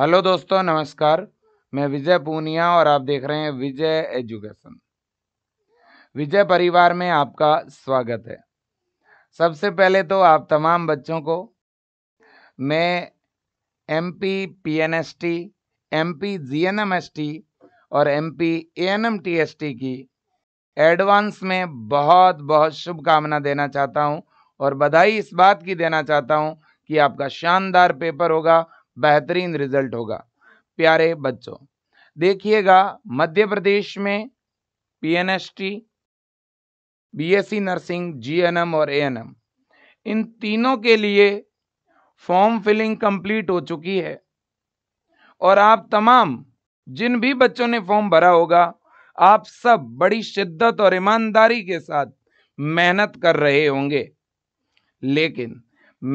hello दोस्तों नमस्कार मैं विजय पूनिया और आप देख रहे हैं विजय एजुकेशन विजय परिवार में आपका स्वागत है सबसे पहले तो आप तमाम बच्चों को मैं M P P N S T M P T और M P N M T S T की एडवांस में बहुत बहुत शुभकामना देना चाहता हूं और बधाई इस बात की देना चाहता हूं कि आपका शानदार पेपर होगा बेहतरीन रिजल्ट होगा प्यारे बच्चों देखिएगा मध्य प्रदेश में P N S T B S C nursing G N M और ए एन एम इन तीनों के लिए फॉर्म फिलिंग कंप्लीट हो चुकी है और आप तमाम जिन भी बच्चों ने फॉर्म भरा होगा आप सब बड़ी शिद्दत और ईमानदारी के साथ मेहनत कर रहे होंगे लेकिन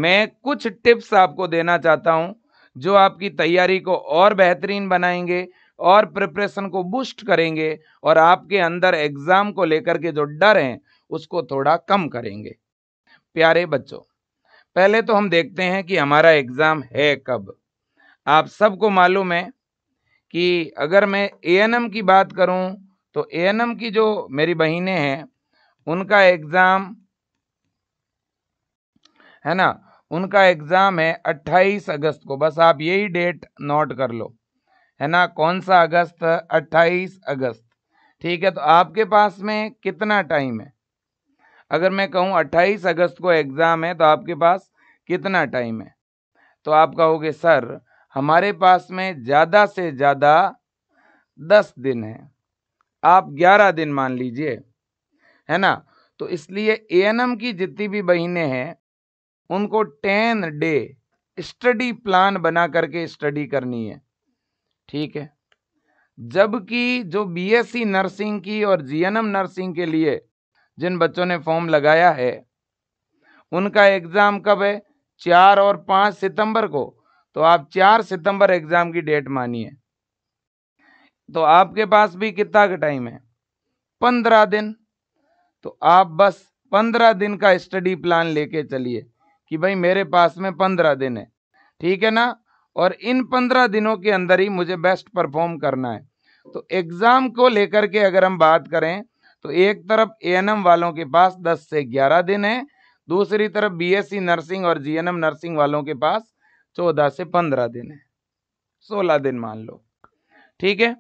मैं कुछ टिप्स आपको देना चाहता हूं जो आपकी तैयारी को और बेहतरीन बनाएंगे और प्रिपरेशन को बूस्ट करेंगे और आपके अंदर एग्ज़ाम को लेकर के जो डर हैं उसको थोड़ा कम करेंगे प्यारे बच्चों पहले तो हम देखते हैं कि हमारा एग्ज़ाम है कब आप सबको मालूम है कि अगर मैं ए की बात करूं तो ए की जो मेरी बहिने हैं उनका एग्ज़ाम है ना उनका एग्ज़ाम है 28 अगस्त को बस आप यही डेट नोट कर लो है ना कौन सा अगस्त 28 अगस्त ठीक है तो आपके पास में कितना टाइम है अगर मैं कहूँ 28 अगस्त को एग्ज़ाम है तो आपके पास कितना टाइम है तो आप कहोगे सर हमारे पास में ज़्यादा से ज़्यादा दस दिन है आप ग्यारह दिन मान लीजिए है ना तो इसलिए ए की जितनी भी बहिने हैं उनको टेन डे स्टडी प्लान बना करके स्टडी करनी है ठीक है जबकि जो बीएससी नर्सिंग की और जीएनएम नर्सिंग के लिए जिन बच्चों ने फॉर्म लगाया है उनका एग्ज़ाम कब है चार और पांच सितंबर को तो आप चार सितंबर एग्ज़ाम की डेट मानिए तो आपके पास भी कितना का टाइम है पंद्रह दिन तो आप बस पंद्रह दिन का स्टडी प्लान लेके चलिए कि भाई मेरे पास में पंद्रह दिन है ठीक है ना और इन पंद्रह दिनों के अंदर ही मुझे बेस्ट परफॉर्म करना है तो एग्ज़ाम को लेकर के अगर हम बात करें तो एक तरफ ए वालों के पास दस से ग्यारह दिन है दूसरी तरफ बी नर्सिंग e और जीएनएम नर्सिंग वालों के पास चौदह से पंद्रह दिन है सोलह दिन मान लो ठीक है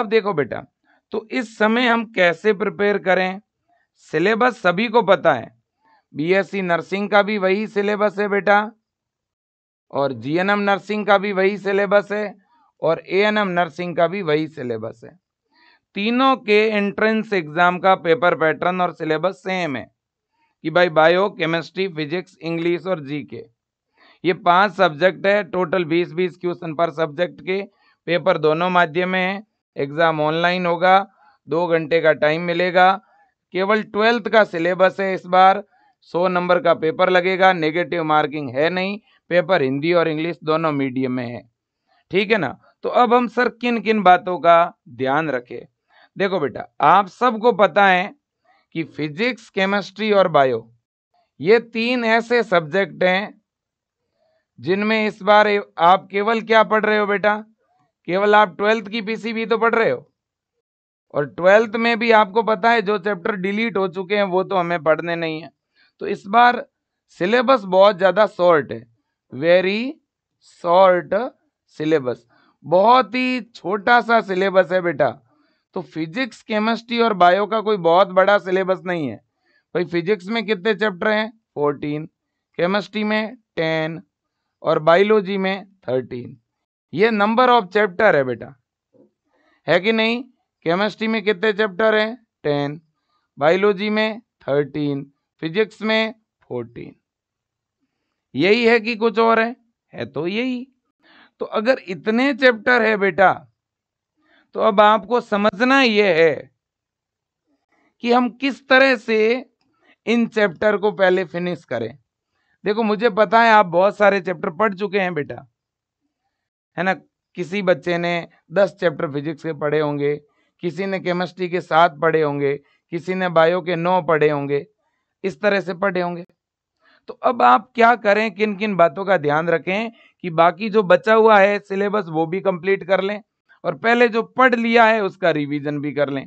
अब देखो बेटा तो इस समय हम कैसे प्रिपेयर करें सिलेबस सभी को पता है बीएससी नर्सिंग का भी वही सिलेबस है बेटा और जीएनएम नर्सिंग का भी वही सिलेबस है और एएनएम नर्सिंग का भी वही सिलेबस है तीनों के एंट्रेंस एग्जाम का पेपर पैटर्न और सिलेबस सेम है कि भाई बायो केमिस्ट्री फिजिक्स इंग्लिश और जीके ये पांच सब्जेक्ट है टोटल बीस बीस क्वेश्चन पर सब्जेक्ट के पेपर दोनों माध्यम में है एग्ज़ाम ऑनलाइन होगा दो घंटे का टाइम मिलेगा केवल ट्वेल्थ का सिलेबस है इस बार सौ नंबर का पेपर लगेगा नेगेटिव मार्किंग है नहीं पेपर हिंदी और इंग्लिश दोनों मीडियम में है ठीक है ना तो अब हम सर किन किन बातों का ध्यान रखें देखो बेटा आप सबको पता है कि फिजिक्स केमिस्ट्री और बायो ये तीन ऐसे सब्जेक्ट हैं जिनमें इस बार आप केवल क्या पढ़ रहे हो बेटा केवल आप ट्वेल्थ की पीसीबी तो पढ़ रहे हो और ट्वेल्थ में भी आपको पता है जो चैप्टर डिलीट हो चुके हैं वो तो हमें पढ़ने नहीं है तो इस बार सिलेबस बहुत ज़्यादा शॉर्ट है वेरी शॉर्ट सिलेबस बहुत ही छोटा सा सिलेबस है बेटा तो फिजिक्स केमिस्ट्री और बायो का कोई बहुत बड़ा सिलेबस नहीं है भाई फिजिक्स में कितने चैप्टर हैं फोर्टीन केमिस्ट्री में टेन और बायोलॉजी में थर्टीन ये नंबर ऑफ चैप्टर है बेटा है कि नहीं केमिस्ट्री में कितने चैप्टर हैं टेन बायोलॉजी में थर्टीन फिजिक्स में फोर्टीन यही है कि कुछ और है है तो यही तो अगर इतने चैप्टर है बेटा तो अब आपको समझना यह है कि हम किस तरह से इन चैप्टर को पहले फिनिश करें देखो मुझे पता है आप बहुत सारे चैप्टर पढ़ चुके हैं बेटा है ना किसी बच्चे ने दस चैप्टर फिजिक्स के पढ़े होंगे किसी ने केमिस्ट्री के सात पढ़े होंगे किसी ने बायो के नौ पढ़े होंगे इस तरह से पढ़े होंगे तो अब आप क्या करें किन किन बातों का ध्यान रखें कि बाकी जो बचा हुआ है सिलेबस वो भी कंप्लीट कर लें और पहले जो पढ़ लिया है उसका रिवीजन भी कर लें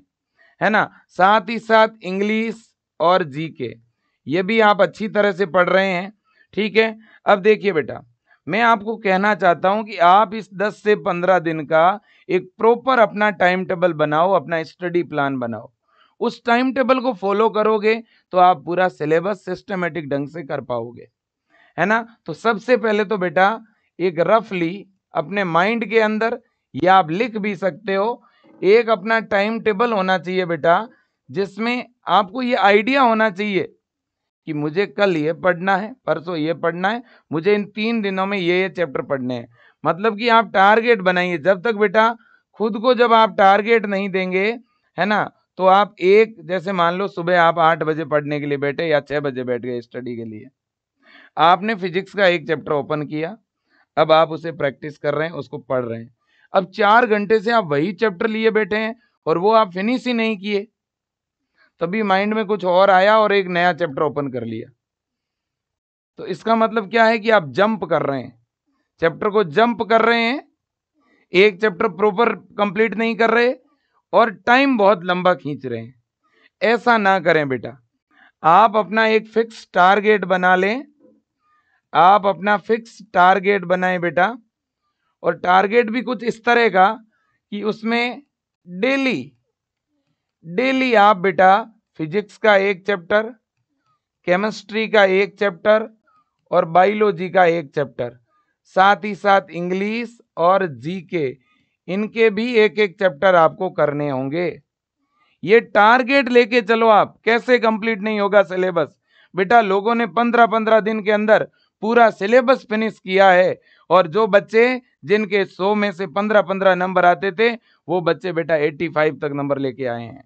है ना साथ ही साथ इंग्लिश और जी के ये भी आप अच्छी तरह से पढ़ रहे हैं ठीक है अब देखिए बेटा मैं आपको कहना चाहता हूं कि आप इस 10 से 15 दिन का एक प्रॉपर अपना टाइम टेबल बनाओ अपना स्टडी प्लान बनाओ उस टाइम टेबल को फॉलो करोगे तो आप पूरा सिलेबस सिस्टमेटिक ढंग से कर पाओगे है ना तो सबसे पहले तो बेटा एक रफली अपने माइंड के अंदर या आप लिख भी सकते हो एक अपना टाइम टेबल होना चाहिए बेटा जिसमें आपको ये आइडिया होना चाहिए कि मुझे कल ये पढ़ना है परसों ये पढ़ना है मुझे इन तीन दिनों में ये ये चैप्टर पढ़ने हैं मतलब कि आप टारगेट बनाइए जब तक बेटा खुद को जब आप टारगेट नहीं देंगे है ना तो आप एक जैसे मान लो सुबह आप आठ बजे पढ़ने के लिए बैठे या छः बजे बैठ गए स्टडी के लिए आपने फिजिक्स का एक चैप्टर ओपन किया अब आप उसे प्रैक्टिस कर रहे हैं उसको पढ़ रहे हैं अब चार घंटे से आप वही चैप्टर लिए बैठे हैं और वो आप फिनिश ही नहीं किए तभी माइंड में कुछ और आया और एक नया चैप्टर ओपन कर लिया तो इसका मतलब क्या है कि आप जंप कर रहे हैं चैप्टर को जंप कर रहे हैं एक चैप्टर प्रॉपर कंप्लीट नहीं कर रहे और टाइम बहुत लंबा खींच रहे हैं ऐसा ना करें बेटा आप अपना एक फिक्स टारगेट बना लें आप अपना फिक्स टारगेट बनाएं बेटा और टारगेट भी कुछ इस तरह का कि उसमें डेली डेली आप बेटा फिजिक्स का एक चैप्टर केमिस्ट्री का एक चैप्टर और बायोलॉजी का एक चैप्टर साथ ही साथ इंग्लिश और जीके के इनके भी एक एक चैप्टर आपको करने होंगे ये टारगेट लेके चलो आप कैसे कंप्लीट नहीं होगा सिलेबस बेटा लोगों ने पंद्रह पंद्रह दिन के अंदर पूरा सिलेबस फिनिश किया है और जो बच्चे जिनके सौ में से पंद्रह पंद्रह नंबर आते थे वो बच्चे बेटा एट्टी फाइव तक नंबर लेके आए हैं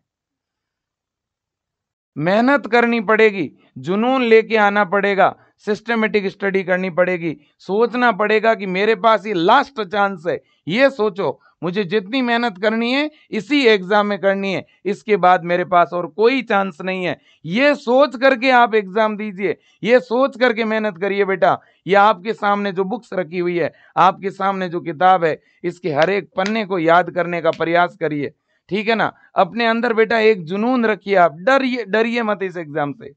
मेहनत करनी पड़ेगी जुनून लेके आना पड़ेगा सिस्टमेटिक स्टडी करनी पड़ेगी सोचना पड़ेगा कि मेरे पास ये लास्ट चांस है ये सोचो मुझे जितनी मेहनत करनी है इसी एग्ज़ाम में करनी है इसके बाद मेरे पास और कोई चांस नहीं है ये सोच करके आप एग्ज़ाम दीजिए ये सोच करके मेहनत करिए बेटा ये आपके सामने जो बुक्स रखी हुई है आपके सामने जो किताब है इसके हर एक पन्ने को याद करने का प्रयास करिए ठीक है ना अपने अंदर बेटा एक जुनून रखिए आप डरिए डरिए मत इस एग्ज़ाम से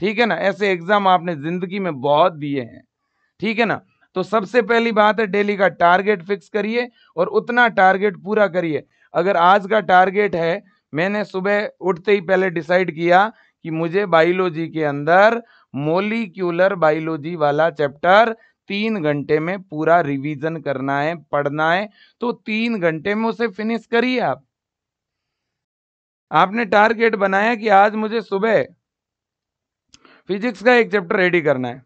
ठीक है ना ऐसे एग्ज़ाम आपने ज़िंदगी में बहुत दिए हैं ठीक है ना तो सबसे पहली बात है डेली का टारगेट फिक्स करिए और उतना टारगेट पूरा करिए अगर आज का टारगेट है मैंने सुबह उठते ही पहले डिसाइड किया कि मुझे बायोलॉजी के अंदर मोलिक्यूलर बायोलॉजी वाला चैप्टर तीन घंटे में पूरा रिवीजन करना है पढ़ना है तो तीन घंटे में उसे फिनिश करिए आप आपने टारगेट बनाया कि आज मुझे सुबह फिजिक्स का एक चैप्टर रेडी करना है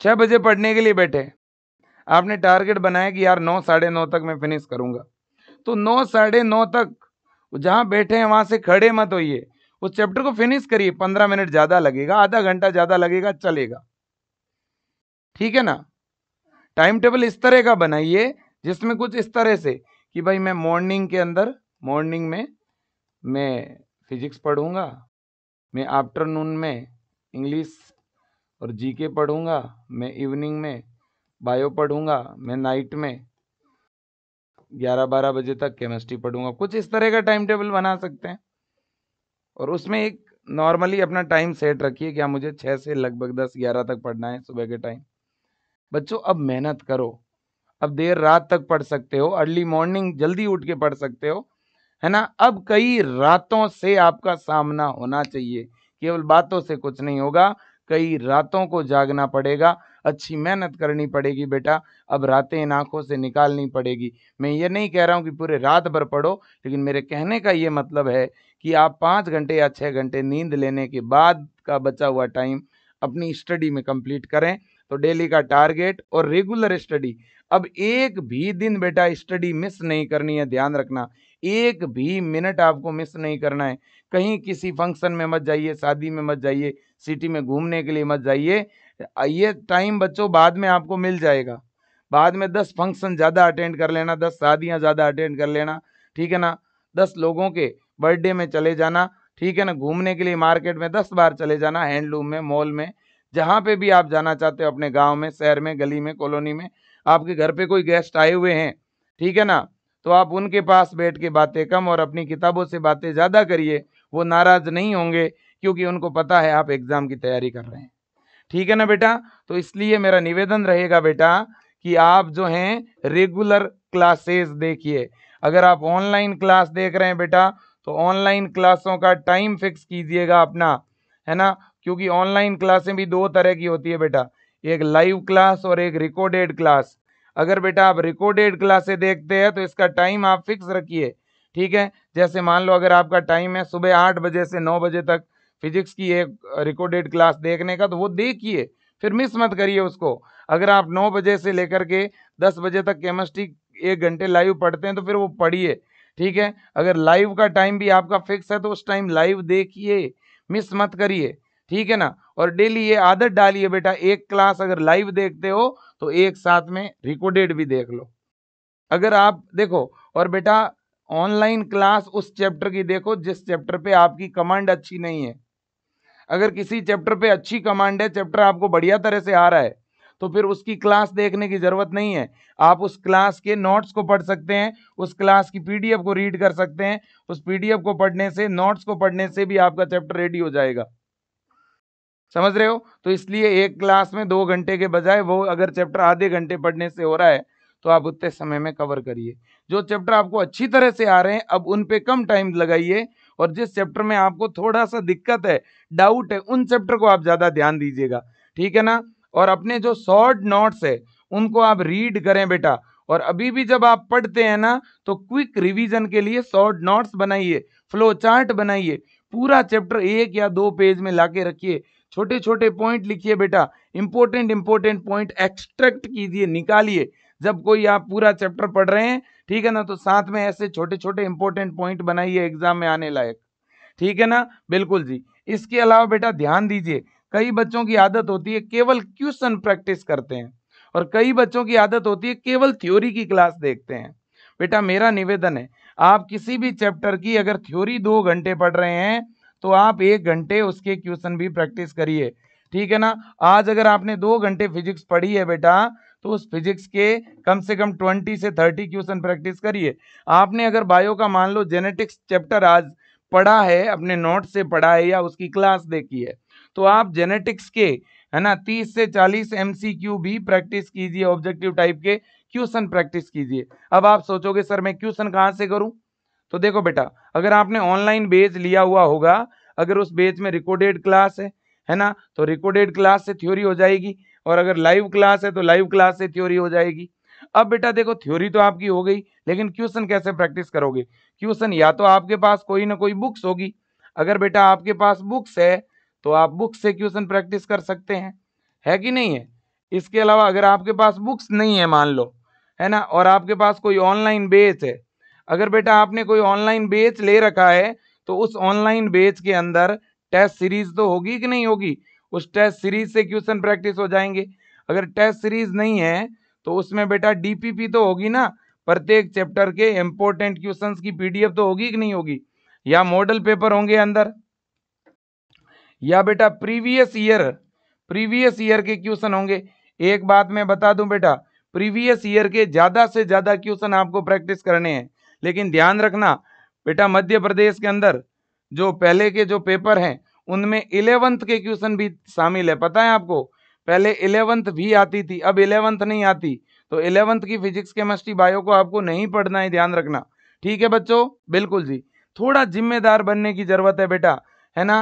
छः बजे पढ़ने के लिए बैठे आपने टारगेट बनाया कि यार नौ साढ़े नौ तक मैं फिनिश करूंगा तो नौ साढ़े नौ तक जहाँ बैठे हैं वहाँ से खड़े मत होइए उस चैप्टर को फिनिश करिए पंद्रह मिनट ज़्यादा लगेगा आधा घंटा ज़्यादा लगेगा चलेगा ठीक है ना टाइम टेबल इस तरह का बनाइए जिसमें कुछ इस तरह से कि भाई मैं मॉर्निंग के अंदर मॉर्निंग में मैं फिजिक्स पढ़ूंगा मैं आफ्टरनून में इंग्लिश और जीके पढ़ूंगा मैं इवनिंग में बायो पढ़ूंगा मैं नाइट में ग्यारह बारह बजे तक केमिस्ट्री पढ़ूंगा कुछ इस तरह का टाइम टेबल बना सकते हैं और उसमें एक नॉर्मली अपना टाइम सेट रखिए क्या मुझे छह से लगभग दस ग्यारह तक पढ़ना है सुबह के टाइम बच्चों अब मेहनत करो अब देर रात तक पढ़ सकते हो अर्ली मॉर्निंग जल्दी उठ के पढ़ सकते हो है ना अब कई रातों से आपका सामना होना चाहिए केवल बातों से कुछ नहीं होगा कई रातों को जागना पड़ेगा अच्छी मेहनत करनी पड़ेगी बेटा अब रातें इन आँखों से निकालनी पड़ेगी मैं ये नहीं कह रहा हूँ कि पूरे रात भर पढ़ो लेकिन मेरे कहने का ये मतलब है कि आप पाँच घंटे या छः घंटे नींद लेने के बाद का बचा हुआ टाइम अपनी स्टडी में कंप्लीट करें तो डेली का टारगेट और रेगुलर स्टडी अब एक भी दिन बेटा स्टडी मिस नहीं करनी है ध्यान रखना एक भी मिनट आपको मिस नहीं करना है कहीं किसी फंक्शन में मत जाइए शादी में मत जाइए सिटी में घूमने के लिए मत जाइए ये टाइम बच्चों बाद में आपको मिल जाएगा बाद में दस फंक्शन ज़्यादा अटेंड कर लेना दस शादियाँ ज़्यादा अटेंड कर लेना ठीक है ना दस लोगों के बर्थडे में चले जाना ठीक है ना घूमने के लिए मार्केट में दस बार चले जाना हैंडलूम में मॉल में जहाँ पे भी आप जाना चाहते हो अपने गांव में शहर में गली में कॉलोनी में आपके घर पे कोई गेस्ट आए हुए हैं ठीक है ना तो आप उनके पास बैठ के बातें कम और अपनी किताबों से बातें ज़्यादा करिए वो नाराज़ नहीं होंगे क्योंकि उनको पता है आप एग्ज़ाम की तैयारी कर रहे हैं ठीक है ना बेटा तो इसलिए मेरा निवेदन रहेगा बेटा कि आप जो हैं रेगुलर क्लासेस देखिए अगर आप ऑनलाइन क्लास देख रहे हैं बेटा तो ऑनलाइन क्लासों का टाइम फिक्स कीजिएगा अपना है ना क्योंकि ऑनलाइन क्लासें भी दो तरह की होती है बेटा एक लाइव क्लास और एक रिकॉर्डेड क्लास अगर बेटा आप रिकॉर्डेड क्लासे देखते हैं तो इसका टाइम आप फिक्स रखिए ठीक है जैसे मान लो अगर आपका टाइम है सुबह आठ बजे से नौ बजे तक फिजिक्स की एक रिकॉर्डेड क्लास देखने का तो वो देखिए फिर मिस मत करिए उसको अगर आप नौ बजे से लेकर के दस बजे तक केमिस्ट्री एक घंटे लाइव पढ़ते हैं तो फिर वो पढ़िए ठीक है अगर लाइव का टाइम भी आपका फिक्स है तो उस टाइम लाइव देखिए मिस मत करिए ठीक है ना और डेली ये आदत डालिए बेटा एक क्लास अगर लाइव देखते हो तो एक साथ में रिकॉर्डेड भी देख लो अगर आप देखो और बेटा ऑनलाइन क्लास उस चैप्टर की देखो जिस चैप्टर पे आपकी कमांड अच्छी नहीं है अगर किसी चैप्टर पे अच्छी कमांड है चैप्टर आपको बढ़िया तरह से आ रहा है तो फिर उसकी क्लास देखने की ज़रूरत नहीं है आप उस क्लास के नोट्स को पढ़ सकते हैं उस क्लास की पीडीएफ को रीड कर सकते हैं उस पीडीएफ को पढ़ने से नोट्स को पढ़ने से भी आपका चैप्टर रेडी हो जाएगा समझ रहे हो तो इसलिए एक क्लास में दो घंटे के बजाय वो अगर चैप्टर आधे घंटे पढ़ने से हो रहा है तो आप उतने समय में कवर करिए जो चैप्टर आपको अच्छी तरह से आ रहे हैं अब उन पे कम टाइम लगाइए और जिस चैप्टर में आपको थोड़ा सा दिक्कत है डाउट है उन चैप्टर को आप ज़्यादा ध्यान दीजिएगा ठीक है ना और अपने जो शॉर्ट नोट्स है उनको आप रीड करें बेटा और अभी भी जब आप पढ़ते हैं ना तो क्विक रिवीजन के लिए शॉर्ट नोट्स बनाइए फ्लो चार्ट बनाइए पूरा चैप्टर एक या दो पेज में लाके रखिए छोटे छोटे पॉइंट लिखिए बेटा इंपॉर्टेंट इंपॉर्टेंट पॉइंट एक्सट्रैक्ट कीजिए निकालिए जब कोई आप पूरा चैप्टर पढ़ रहे हैं ठीक है ना तो साथ में ऐसे छोटे छोटे इंपॉर्टेंट पॉइंट बनाइए एग्जाम में आने लायक ठीक है ना बिल्कुल जी इसके अलावा बेटा ध्यान दीजिए कई बच्चों की आदत होती है केवल क्वेश्चन प्रैक्टिस करते हैं और कई बच्चों की आदत होती है केवल थ्योरी की क्लास देखते हैं बेटा मेरा निवेदन है आप किसी भी चैप्टर की अगर थ्योरी दो घंटे पढ़ रहे हैं तो आप एक घंटे उसके क्वेश्चन भी प्रैक्टिस करिए ठीक है ना आज अगर आपने दो घंटे फिजिक्स पढ़ी है बेटा तो उस फिजिक्स के कम से कम ट्वेंटी से थर्टी क्वेश्चन प्रैक्टिस करिए आपने अगर बायो का मान लो जेनेटिक्स चैप्टर आज पढ़ा है अपने नोट से पढ़ा है या उसकी क्लास देखी है तो आप जेनेटिक्स के है ना तीस से चालीस एम भी प्रैक्टिस कीजिए ऑब्जेक्टिव टाइप के क्वेश्चन प्रैक्टिस कीजिए अब आप सोचोगे सर मैं क्वेश्चन कहाँ से करूँ तो देखो बेटा अगर आपने ऑनलाइन बेच लिया हुआ होगा अगर उस बेच में रिकॉर्डेड क्लास है है ना तो रिकॉर्डेड क्लास से थ्योरी हो जाएगी और अगर लाइव क्लास है तो लाइव क्लास से थ्योरी हो जाएगी अब बेटा देखो थ्योरी तो आपकी हो गई लेकिन क्वेश्चन कैसे प्रैक्टिस करोगे क्वेश्चन या तो आपके पास कोई ना कोई बुक्स होगी अगर बेटा आपके पास बुक्स है तो आप बुक्स से क्वेश्चन प्रैक्टिस कर सकते हैं है कि नहीं है इसके अलावा अगर आपके पास बुक्स नहीं है मान लो है ना और आपके पास कोई ऑनलाइन बेस है अगर बेटा आपने कोई ऑनलाइन बेच ले रखा है तो उस ऑनलाइन बेच के अंदर टेस्ट सीरीज तो होगी कि नहीं होगी उस टेस्ट सीरीज से क्वेश्चन प्रैक्टिस हो जाएंगे अगर टेस्ट सीरीज नहीं है तो उसमें बेटा डीपीपी तो होगी ना प्रत्येक चैप्टर के इम्पोर्टेंट क्वेश्चन की पीडीएफ तो होगी कि नहीं होगी या मॉडल पेपर होंगे अंदर या बेटा प्रीवियस ईयर प्रीवियस ईयर के क्वेश्चन होंगे एक बात मैं बता दूं बेटा प्रीवियस ईयर के ज़्यादा से ज़्यादा क्वेश्चन आपको प्रैक्टिस करने हैं लेकिन ध्यान रखना बेटा मध्य प्रदेश के अंदर जो पहले के जो पेपर हैं उनमें इलेवंथ के क्वेश्चन भी शामिल है पता है आपको पहले इलेवंथ भी आती थी अब इलेवंथ नहीं आती तो इलेवंथ की फिजिक्स केमिस्ट्री बायो को आपको नहीं पढ़ना है ध्यान रखना ठीक है बच्चों बिल्कुल जी थोड़ा जिम्मेदार बनने की ज़रूरत है बेटा है ना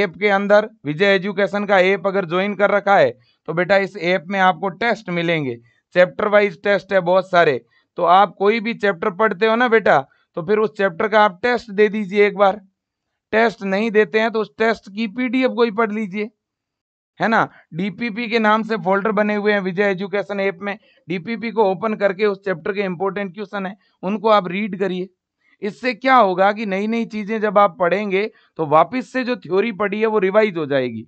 ऐप के अंदर विजय एजुकेशन का ऐप अगर ज्वाइन कर रखा है तो बेटा इस ऐप में आपको टेस्ट मिलेंगे चैप्टर वाइज टेस्ट है बहुत सारे तो आप कोई भी चैप्टर पढ़ते हो ना बेटा तो फिर उस चैप्टर का आप टेस्ट दे दीजिए एक बार टेस्ट नहीं देते हैं तो उस टेस्ट की पीडीएफ कोई पढ़ लीजिए है ना डीपीपी के नाम से फोल्डर बने हुए हैं विजय एजुकेशन ऐप में डीपीपी को ओपन करके उस चैप्टर के इंपॉर्टेंट क्वेश्चन है उनको आप रीड करिए इससे क्या होगा कि नई नई चीज़ें जब आप पढ़ेंगे तो वापिस से जो थ्योरी पढ़ी है वो रिवाइज हो जाएगी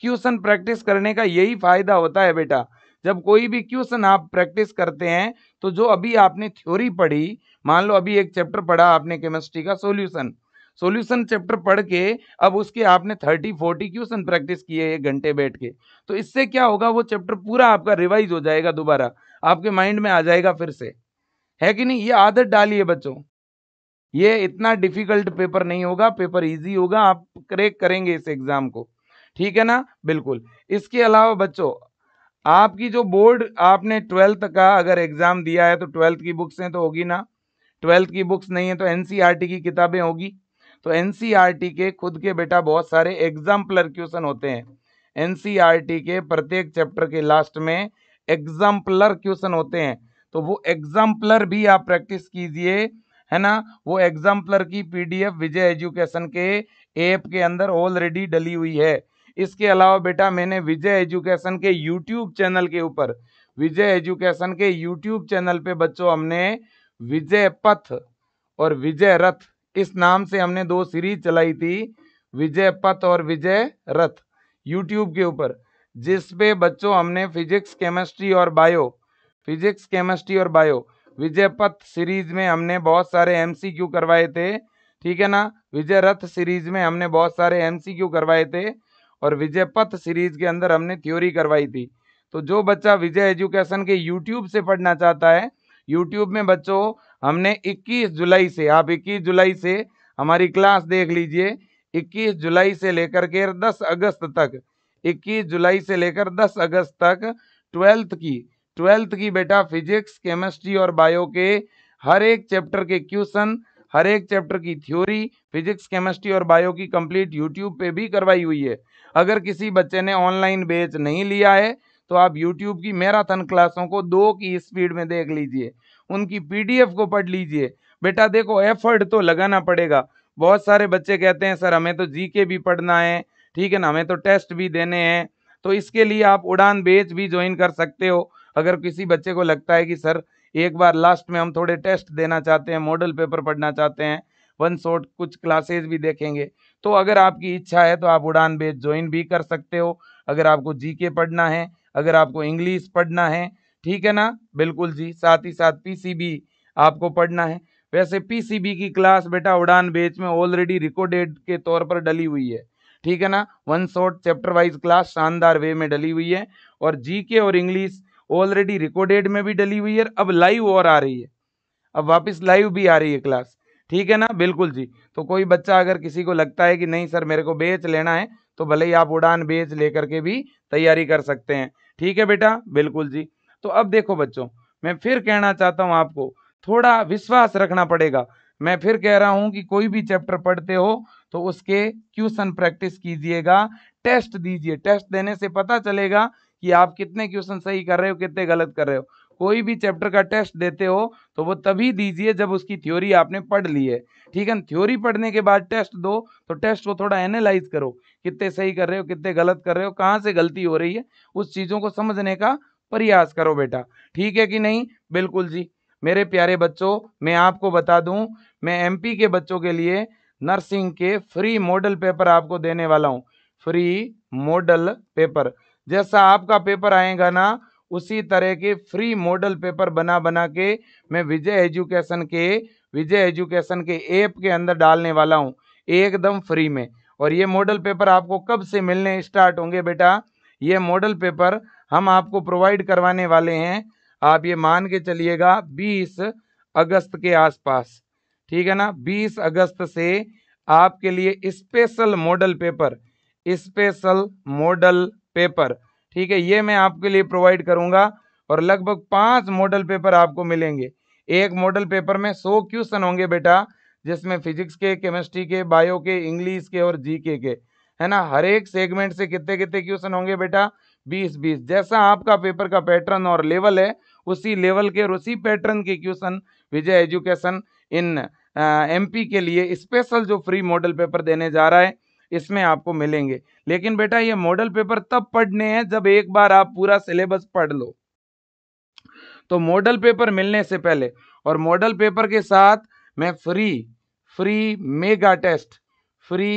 क्वेश्चन प्रैक्टिस करने का यही फायदा होता है बेटा जब कोई भी क्वेश्चन आप प्रैक्टिस करते हैं तो जो अभी आपने थ्योरी पढ़ी मान लो अभी एक चैप्टर पढ़ा आपने केमिस्ट्री का सोल्यूशन सोल्यूशन चैप्टर पढ़ के अब उसके आपने थर्टी फोर्टी क्वेश्चन प्रैक्टिस किए एक घंटे बैठ के तो इससे क्या होगा वो चैप्टर पूरा आपका रिवाइज हो जाएगा दोबारा आपके माइंड में आ जाएगा फिर से है कि नहीं ये आदत डालिए बच्चों ये इतना डिफिकल्ट पेपर नहीं होगा पेपर इजी होगा आप क्रेक करेंगे इस एग्ज़ाम को ठीक है ना बिल्कुल इसके अलावा बच्चों आपकी जो बोर्ड आपने ट्वेल्थ का अगर एग्ज़ाम दिया है तो ट्वेल्थ की बुक्स हैं तो होगी ना ट्वेल्थ की बुक्स नहीं है तो एन e की किताबें होगी तो एन e के खुद के बेटा बहुत सारे एग्जाम्पलर क्वेश्चन होते हैं एन e के प्रत्येक चैप्टर के लास्ट में एग्जाम्पलर क्वेश्चन होते हैं तो वो एग्जाम्पलर भी आप प्रैक्टिस कीजिए है ना वो एग्जाम्पलर की पीडीएफ विजय एजुकेशन के एप के अंदर ऑलरेडी डली हुई है इसके अलावा बेटा मैंने विजय एजुकेशन के यूट्यूब चैनल के ऊपर विजय एजुकेशन के यूट्यूब चैनल पे बच्चों हमने विजय पथ और विजय रथ इस नाम से हमने दो सीरीज चलाई थी विजय पथ और विजय रथ यूट्यूब के ऊपर जिस पे बच्चों हमने फिजिक्स केमिस्ट्री और बायो फिजिक्स केमिस्ट्री और बायो विजय पथ सीरीज में हमने बहुत सारे एम करवाए थे ठीक है ना विजय रथ सीरीज में हमने बहुत सारे एम करवाए थे और विजय पथ सीरीज़ के अंदर हमने थ्योरी करवाई थी तो जो बच्चा विजय एजुकेशन के यूट्यूब से पढ़ना चाहता है यूट्यूब में बच्चों हमने 21 जुलाई से आप 21 जुलाई से हमारी क्लास देख लीजिए 21 जुलाई से लेकर के 10 अगस्त तक 21 जुलाई से लेकर 10 अगस्त तक ट्वेल्थ की ट्वेल्थ की बेटा फिजिक्स केमिस्ट्री और बायो के हर एक चैप्टर के क्वेश्चन हर एक चैप्टर की थ्योरी फिजिक्स केमिस्ट्री और बायो की कंप्लीट यूट्यूब पे भी करवाई हुई है अगर किसी बच्चे ने ऑनलाइन बेच नहीं लिया है तो आप यूट्यूब की मैराथन क्लासों को दो की स्पीड में देख लीजिए उनकी पीडीएफ को पढ़ लीजिए बेटा देखो एफर्ट तो लगाना पड़ेगा बहुत सारे बच्चे कहते हैं सर हमें तो जी के भी पढ़ना है ठीक है ना हमें तो टेस्ट भी देने हैं तो इसके लिए आप उड़ान बेच भी ज्वाइन कर सकते हो अगर किसी बच्चे को लगता है कि सर एक बार लास्ट में हम थोड़े टेस्ट देना चाहते हैं मॉडल पेपर पढ़ना चाहते हैं वन शॉट कुछ क्लासेज भी देखेंगे तो अगर आपकी इच्छा है तो आप उड़ान बेच ज्वाइन भी कर सकते हो अगर आपको जीके पढ़ना है अगर आपको इंग्लिश पढ़ना है ठीक है ना बिल्कुल जी साथ ही साथ पीसीबी आपको पढ़ना है वैसे पीसीबी की क्लास बेटा उड़ान बेच में ऑलरेडी रिकॉर्डेड के तौर पर डली हुई है ठीक है ना one shot chapter wise class शानदार वे में डली हुई है और जीके और इंग्लिश ऑलरेडी रिकॉर्डेड में भी डली हुई है अब लाइव और आ रही है अब वापस लाइव भी आ रही है क्लास ठीक है ना बिल्कुल जी तो कोई बच्चा अगर किसी को लगता है कि नहीं सर मेरे को बेच लेना है तो भले ही आप उड़ान बेच लेकर के भी तैयारी कर सकते हैं ठीक है बेटा बिल्कुल जी तो अब देखो बच्चों मैं फिर कहना चाहता हूँ आपको थोड़ा विश्वास रखना पड़ेगा मैं फिर कह रहा हूँ कि कोई भी चैप्टर पढ़ते हो तो उसके क्यूसन प्रैक्टिस कीजिएगा टेस्ट दीजिए टेस्ट देने से पता चलेगा कि आप कितने क्वेश्चन सही कर रहे हो कितने गलत कर रहे हो कोई भी चैप्टर का टेस्ट देते हो तो वो तभी दीजिए जब उसकी थ्योरी आपने पढ़ ली है ठीक है थ्योरी पढ़ने के बाद टेस्ट दो तो टेस्ट को थोड़ा एनालाइज करो कितने सही कर रहे हो कितने गलत कर रहे हो कहाँ से गलती हो रही है उस चीज़ों को समझने का प्रयास करो बेटा ठीक है कि नहीं बिल्कुल जी मेरे प्यारे बच्चों मैं आपको बता दूं मैं एमपी के बच्चों के लिए नर्सिंग के फ्री मॉडल पेपर आपको देने वाला हूं फ्री मॉडल पेपर जैसा आपका पेपर आएगा ना उसी तरह के फ्री मॉडल पेपर बना बना के मैं विजय एजुकेशन के विजय एजुकेशन के ऐप के अंदर डालने वाला हूँ एकदम फ्री में और ये मॉडल पेपर आपको कब से मिलने स्टार्ट होंगे बेटा ये मॉडल पेपर हम आपको प्रोवाइड करवाने वाले हैं आप ये मान के चलिएगा 20 अगस्त के आसपास ठीक है ना 20 अगस्त से आपके लिए special model paper special model paper ठीक है ये मैं आपके लिए प्रोवाइड करूँगा और लगभग पाँच मॉडल पेपर आपको मिलेंगे एक मॉडल पेपर में सौ क्वेश्चन होंगे बेटा जिसमें फिजिक्स के केमिस्ट्री के बायो के इंग्लिश के और जीके के है ना हर एक सेगमेंट से कितने कितने क्वेश्चन होंगे बेटा बीस बीस जैसा आपका पेपर का पैटर्न और लेवल है उसी लेवल के और उसी पैटर्न के question Vijay education in MP के लिए स्पेशल जो फ्री मॉडल पेपर देने जा रहा है इसमें आपको मिलेंगे लेकिन बेटा ये मॉडल पेपर तब पढ़ने हैं जब एक बार आप पूरा सिलेबस पढ़ लो तो मॉडल पेपर मिलने से पहले और मॉडल पेपर के साथ मैं free free mega test free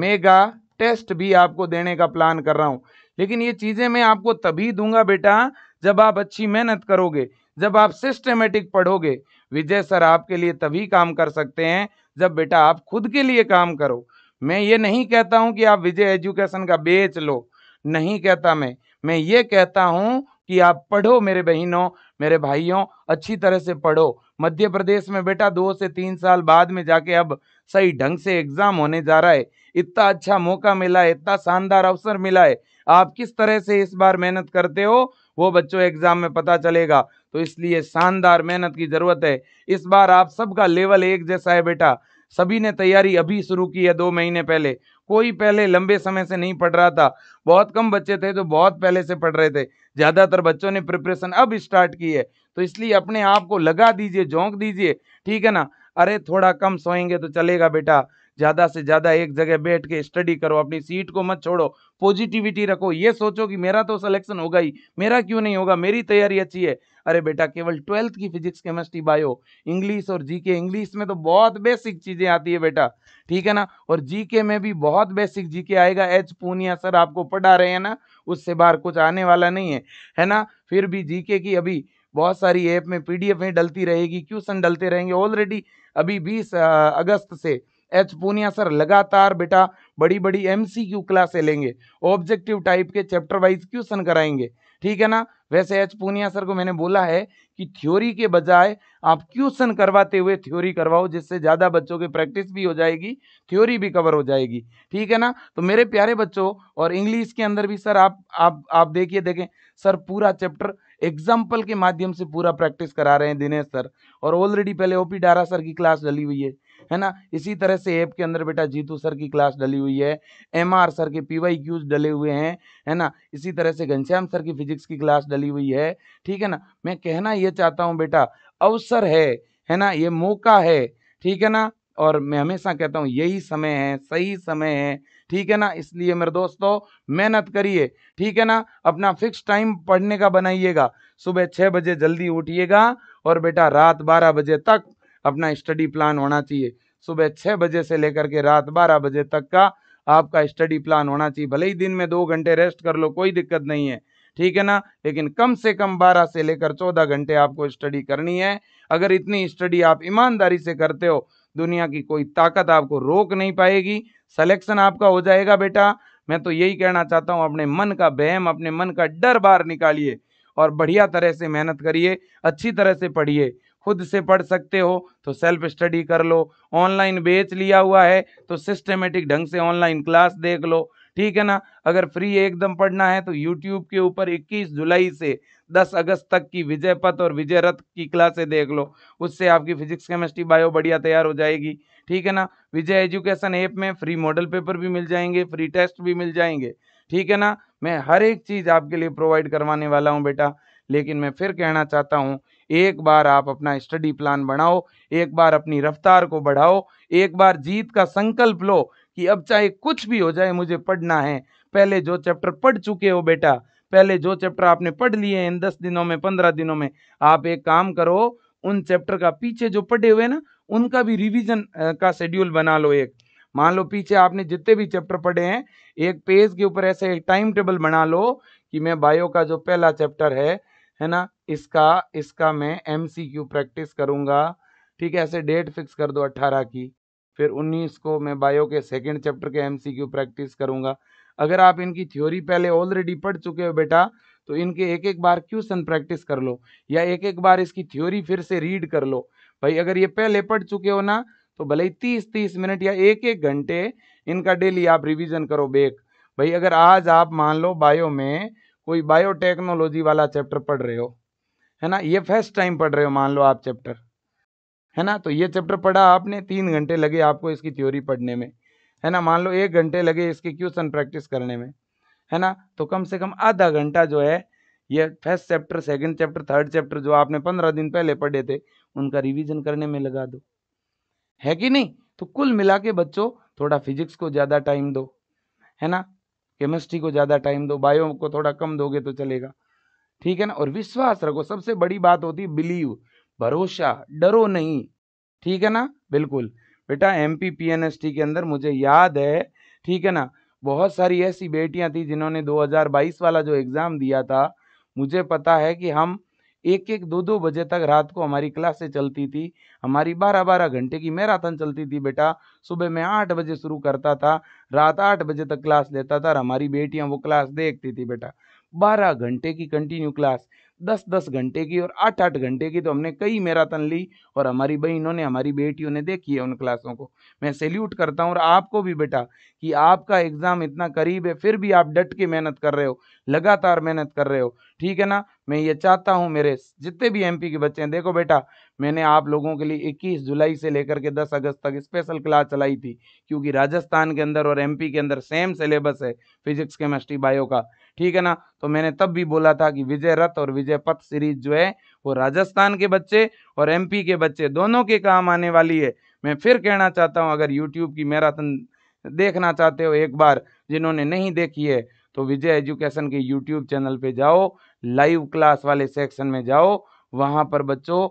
mega test भी आपको देने का प्लान कर रहा हूं लेकिन ये चीज़ें मैं आपको तभी दूंगा बेटा जब आप अच्छी मेहनत करोगे जब आप सिस्टमेटिक पढ़ोगे विजय सर आपके लिए तभी काम कर सकते हैं जब बेटा आप खुद के लिए काम करो मैं ये नहीं कहता हूँ कि आप विजय एजुकेशन का बेच लो नहीं कहता मैं मैं ये कहता हूँ कि आप पढ़ो मेरे बहनों मेरे भाइयों अच्छी तरह से पढ़ो मध्य प्रदेश में बेटा दो से तीन साल बाद में जाके अब सही ढंग से एग्ज़ाम होने जा रहा है इतना अच्छा मौका मिला है इतना शानदार अवसर मिला है आप किस तरह से इस बार मेहनत करते हो वो बच्चों एग्ज़ाम में पता चलेगा तो इसलिए शानदार मेहनत की ज़रूरत है इस बार आप सबका लेवल एक जैसा है बेटा सभी ने तैयारी अभी शुरू की है दो महीने पहले कोई पहले लंबे समय से नहीं पढ़ रहा था बहुत कम बच्चे थे जो तो बहुत पहले से पढ़ रहे थे ज़्यादातर बच्चों ने प्रिपरेशन अब स्टार्ट की है तो इसलिए अपने आप को लगा दीजिए झोंक दीजिए ठीक है ना अरे थोड़ा कम सोएंगे तो चलेगा बेटा ज़्यादा से ज़्यादा एक जगह बैठ के स्टडी करो अपनी सीट को मत छोड़ो पॉजिटिविटी रखो ये सोचो कि मेरा तो सिलेक्शन होगा ही मेरा क्यों नहीं होगा मेरी तैयारी अच्छी है अरे बेटा केवल ट्वेल्थ की फिजिक्स केमिस्ट्री बायो इंग्लिश और जीके इंग्लिश में तो बहुत बेसिक चीज़ें आती है बेटा ठीक है ना और जीके में भी बहुत बेसिक जीके आएगा एच पूनिया सर आपको पढ़ा रहे हैं ना उससे बाहर कुछ आने वाला नहीं है है ना फिर भी जीके की अभी बहुत सारी ऐप में पीडीएफ में डलती रहेगी क्वेश्चन डलते रहेंगे ऑलरेडी अभी बीस अगस्त से एच पूनिया सर लगातार बेटा बड़ी बड़ी एम सी क्यू क्लासे लेंगे ऑब्जेक्टिव टाइप के चैप्टर वाइज क्वेश्चन कराएंगे ठीक है ना वैसे एच पूनिया सर को मैंने बोला है कि थ्योरी के बजाय आप क्वेश्चन करवाते हुए थ्योरी करवाओ जिससे ज़्यादा बच्चों की प्रैक्टिस भी हो जाएगी थ्योरी भी कवर हो जाएगी ठीक है ना तो मेरे प्यारे बच्चों और इंग्लिश के अंदर भी सर आप आप आप देखिए देखें सर पूरा चैप्टर एग्जाम्पल के माध्यम से पूरा प्रैक्टिस करा रहे हैं दिनेश सर और ऑलरेडी पहले ओपी डारा सर की क्लास डली हुई है है ना इसी तरह से ऐप के अंदर बेटा जीतू सर की क्लास डली हुई है एम आर सर के पी वाई क्यूज डले हुए हैं है ना इसी तरह से घनश्याम सर की फिजिक्स की क्लास डली हुई है ठीक है ना मैं कहना यह चाहता हूँ बेटा अवसर है है ना ये मौका है ठीक है ना और मैं हमेशा कहता हूँ यही समय है सही समय है ठीक है ना इसलिए मेरे दोस्तों मेहनत करिए ठीक है ना अपना फिक्स टाइम पढ़ने का बनाइएगा सुबह छः बजे जल्दी उठिएगा और बेटा रात बारह बजे तक अपना स्टडी प्लान होना चाहिए सुबह छः बजे से लेकर के रात बारह बजे तक का आपका स्टडी प्लान होना चाहिए भले ही दिन में दो घंटे रेस्ट कर लो कोई दिक्कत नहीं है ठीक है ना लेकिन कम से कम बारह से लेकर चौदह घंटे आपको स्टडी करनी है अगर इतनी स्टडी आप ईमानदारी से करते हो दुनिया की कोई ताकत आपको रोक नहीं पाएगी सिलेक्शन आपका हो जाएगा बेटा मैं तो यही कहना चाहता हूँ अपने मन का बहम अपने मन का डर बाहर निकालिए और बढ़िया तरह से मेहनत करिए अच्छी तरह से पढ़िए खुद से पढ़ सकते हो तो सेल्फ स्टडी कर लो ऑनलाइन बेच लिया हुआ है तो सिस्टमेटिक ढंग से ऑनलाइन क्लास देख लो ठीक है ना अगर फ्री एकदम पढ़ना है तो यूट्यूब के ऊपर 21 जुलाई से 10 अगस्त तक की विजय पथ और विजय रथ की क्लासें देख लो उससे आपकी फिजिक्स केमिस्ट्री बायो बढ़िया तैयार हो जाएगी ठीक है ना विजय एजुकेशन ऐप में फ्री मॉडल पेपर भी मिल जाएंगे फ्री टेस्ट भी मिल जाएंगे ठीक है ना मैं हर एक चीज़ आपके लिए प्रोवाइड करवाने वाला हूँ बेटा लेकिन मैं फिर कहना चाहता हूँ एक बार आप अपना स्टडी प्लान बनाओ एक बार अपनी रफ्तार को बढ़ाओ एक बार जीत का संकल्प लो कि अब चाहे कुछ भी हो जाए मुझे पढ़ना है पहले जो चैप्टर पढ़ चुके हो बेटा पहले जो चैप्टर आपने पढ़ लिए हैं दस दिनों में पंद्रह दिनों में आप एक काम करो उन चैप्टर का पीछे जो पढ़े हुए ना उनका भी रिवीजन का शेड्यूल बना लो एक मान लो पीछे आपने जितने भी चैप्टर पढ़े हैं एक पेज के ऊपर ऐसे एक टाइम टेबल बना लो कि मैं बायो का जो पहला चैप्टर है है ना इसका इसका मैं एम सी क्यू प्रैक्टिस करूँगा ठीक है ऐसे डेट फिक्स कर दो अट्ठारह की फिर उन्नीस को मैं बायो के सेकेंड चैप्टर के एम सी क्यू प्रैक्टिस करूँगा अगर आप इनकी थ्योरी पहले ऑलरेडी पढ़ चुके हो बेटा तो इनके एक एक बार क्वेश्चन प्रैक्टिस कर लो या एक एक बार इसकी थ्योरी फिर से रीड कर लो भाई अगर ये पहले पढ़ चुके हो ना तो भले ही तीस तीस मिनट या एक एक घंटे इनका डेली आप रिविज़न करो बेक भाई अगर आज आप मान लो बायो में कोई बायोटेक्नोलॉजी वाला चैप्टर पढ़ रहे हो है ना ये फर्स्ट टाइम पढ़ रहे हो मान लो आप चैप्टर है ना तो ये चैप्टर पढ़ा आपने तीन घंटे लगे आपको इसकी थ्योरी पढ़ने में है ना मान लो एक घंटे लगे इसके क्वेश्चन प्रैक्टिस करने में है ना तो कम से कम आधा घंटा जो है ये first chapter second chapter third chapter जो आपने पंद्रह दिन पहले पढ़े थे उनका रिवीजन करने में लगा दो है कि नहीं तो कुल मिला के बच्चों थोड़ा फिजिक्स को ज़्यादा टाइम दो है ना केमिस्ट्री को ज़्यादा टाइम दो बायो को थोड़ा कम दोगे तो चलेगा ठीक है ना और विश्वास रखो सबसे बड़ी बात होती है बिलीव भरोसा डरो नहीं ठीक है ना बिल्कुल बेटा M P P N S T के अंदर मुझे याद है ठीक है ना बहुत सारी ऐसी बेटियां थी जिन्होंने 2022 वाला जो एग्ज़ाम दिया था मुझे पता है कि हम एक एक दो दो बजे तक रात को हमारी क्लासें चलती थी हमारी बारह बारह घंटे की मैराथन चलती थी बेटा सुबह मैं आठ बजे शुरू करता था रात आठ बजे तक क्लास लेता था और हमारी बेटियां वो क्लास देखती थी बेटा बारह घंटे की कंटिन्यू क्लास दस दस घंटे की और आठ आठ घंटे की तो हमने कई मैराथन ली और हमारी बहनों ने हमारी बेटियों ने देखी है उन क्लासों को मैं सैल्यूट करता हूँ और आपको भी बेटा कि आपका एग्ज़ाम इतना करीब है फिर भी आप डट के मेहनत कर रहे हो लगातार मेहनत कर रहे हो ठीक है ना मैं ये चाहता हूँ मेरे जितने भी एम के बच्चे हैं देखो बेटा मैंने आप लोगों के लिए इक्कीस जुलाई से लेकर के दस अगस्त तक स्पेशल क्लास चलाई थी क्योंकि राजस्थान के अंदर और एम के अंदर सेम सिलेबस है फिजिक्स केमिस्ट्री बायो का ठीक है ना तो मैंने तब भी बोला था कि विजय रथ और विजय पथ सीरीज जो है वो राजस्थान के बच्चे और एमपी के बच्चे दोनों के काम आने वाली है मैं फिर कहना चाहता हूँ अगर यूट्यूब की मैराथन देखना चाहते हो एक बार जिन्होंने नहीं देखी है तो विजय एजुकेशन के यूट्यूब चैनल पे जाओ लाइव क्लास वाले सेक्शन में जाओ वहाँ पर बच्चों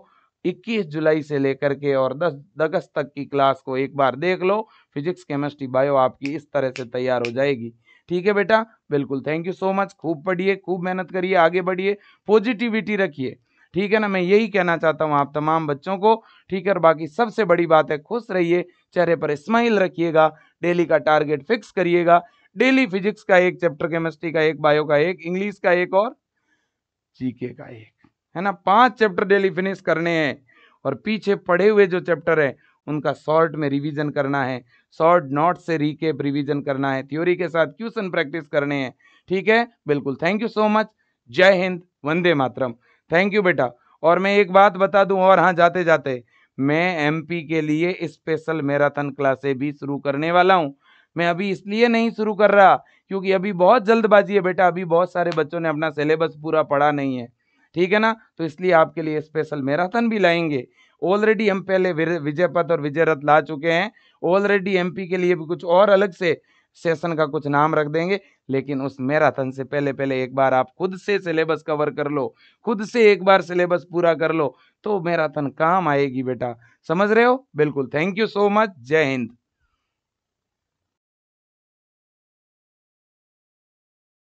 21 जुलाई से लेकर के और 10 अगस्त तक की क्लास को एक बार देख लो फिजिक्स केमिस्ट्री बायो आपकी इस तरह से तैयार हो जाएगी ठीक है बेटा बिल्कुल थैंक यू सो मच खूब पढ़िए खूब मेहनत करिए आगे बढ़िए पॉजिटिविटी रखिए ठीक है ना मैं यही कहना चाहता हूँ आप तमाम बच्चों को ठीक है और बाकी सबसे बड़ी बात है खुश रहिए चेहरे पर स्माइल रखिएगा डेली का टारगेट फिक्स करिएगा डेली फिजिक्स का एक चैप्टर केमिस्ट्री का एक बायो का एक इंग्लिश का एक और जीके का एक है ना पांच चैप्टर डेली फिनिश करने हैं और पीछे पढ़े हुए जो चैप्टर है उनका शॉर्ट में रिवीजन करना है शॉर्ट नोट से रिकेप रिवीजन करना है थ्योरी के साथ क्वेश्चन प्रैक्टिस करने हैं ठीक है बिल्कुल थैंक यू सो मच जय हिंद वंदे मातरम थैंक यू बेटा और मैं एक बात बता दूं और हाँ जाते जाते मैं एमपी के लिए स्पेशल मैराथन क्लासें भी शुरू करने वाला हूँ मैं अभी इसलिए नहीं शुरू कर रहा क्योंकि अभी बहुत जल्दबाजी है बेटा अभी बहुत सारे बच्चों ने अपना सिलेबस पूरा पढ़ा नहीं है ठीक है ना तो इसलिए आपके लिए स्पेशल मैराथन भी लाएंगे ऑलरेडी हम पहले विजय पथ और विजय रथ ला चुके हैं ऑलरेडी एमपी के लिए भी कुछ और अलग से सेशन का कुछ नाम रख देंगे लेकिन उस मैराथन से पहले पहले एक बार आप खुद से सिलेबस कवर कर लो खुद से एक बार सिलेबस पूरा कर लो तो मैराथन काम आएगी बेटा समझ रहे हो बिल्कुल थैंक यू सो मच जय हिंद